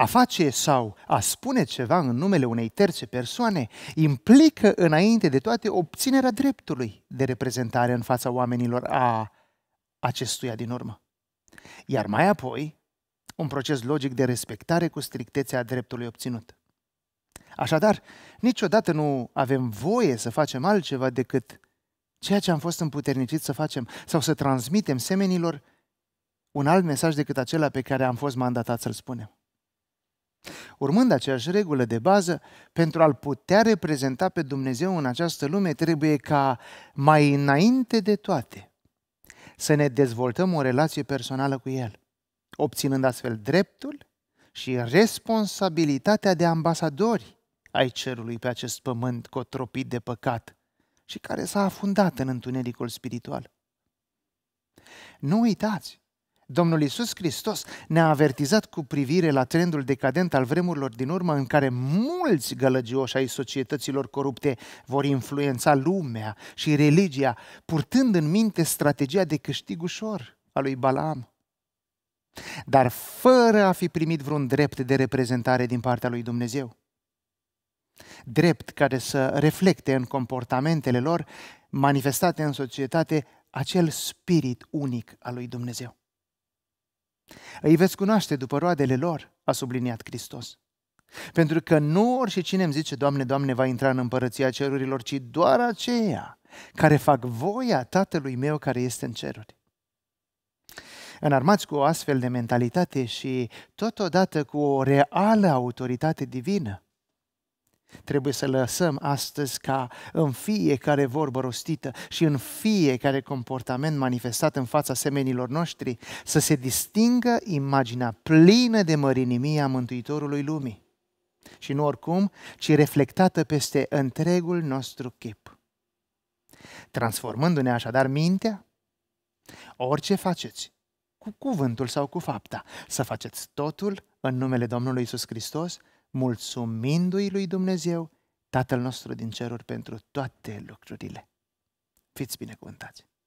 A face sau a spune ceva în numele unei terțe persoane implică înainte de toate obținerea dreptului de reprezentare în fața oamenilor a acestuia din urmă. Iar mai apoi, un proces logic de respectare cu strictețea dreptului obținut. Așadar, niciodată nu avem voie să facem altceva decât ceea ce am fost împuterniciți să facem sau să transmitem semenilor un alt mesaj decât acela pe care am fost mandatat să-l spunem. Urmând aceeași regulă de bază, pentru a-L putea reprezenta pe Dumnezeu în această lume, trebuie ca mai înainte de toate să ne dezvoltăm o relație personală cu El, obținând astfel dreptul și responsabilitatea de ambasadori ai cerului pe acest pământ cotropit de păcat și care s-a afundat în întunericul spiritual. Nu uitați Domnul Isus Hristos ne-a avertizat cu privire la trendul decadent al vremurilor din urmă în care mulți gălăgioși ai societăților corupte vor influența lumea și religia, purtând în minte strategia de câștig ușor a lui Balaam. Dar fără a fi primit vreun drept de reprezentare din partea lui Dumnezeu. Drept care să reflecte în comportamentele lor manifestate în societate acel spirit unic al lui Dumnezeu. Îi veți cunoaște după roadele lor, a subliniat Hristos. Pentru că nu oricine îmi zice, Doamne, Doamne, va intra în împărăția cerurilor, ci doar aceia care fac voia Tatălui meu care este în ceruri. Înarmați cu o astfel de mentalitate și totodată cu o reală autoritate divină, Trebuie să lăsăm astăzi ca în fiecare vorbă rostită și în fiecare comportament manifestat în fața semenilor noștri să se distingă imaginea plină de mărinimie a Mântuitorului lumii. Și nu oricum, ci reflectată peste întregul nostru chip. Transformându-ne așadar mintea, orice faceți, cu cuvântul sau cu fapta, să faceți totul în numele Domnului Isus Hristos, mulțumindu-i lui Dumnezeu, Tatăl nostru din ceruri, pentru toate lucrurile. Fiți binecuvântați!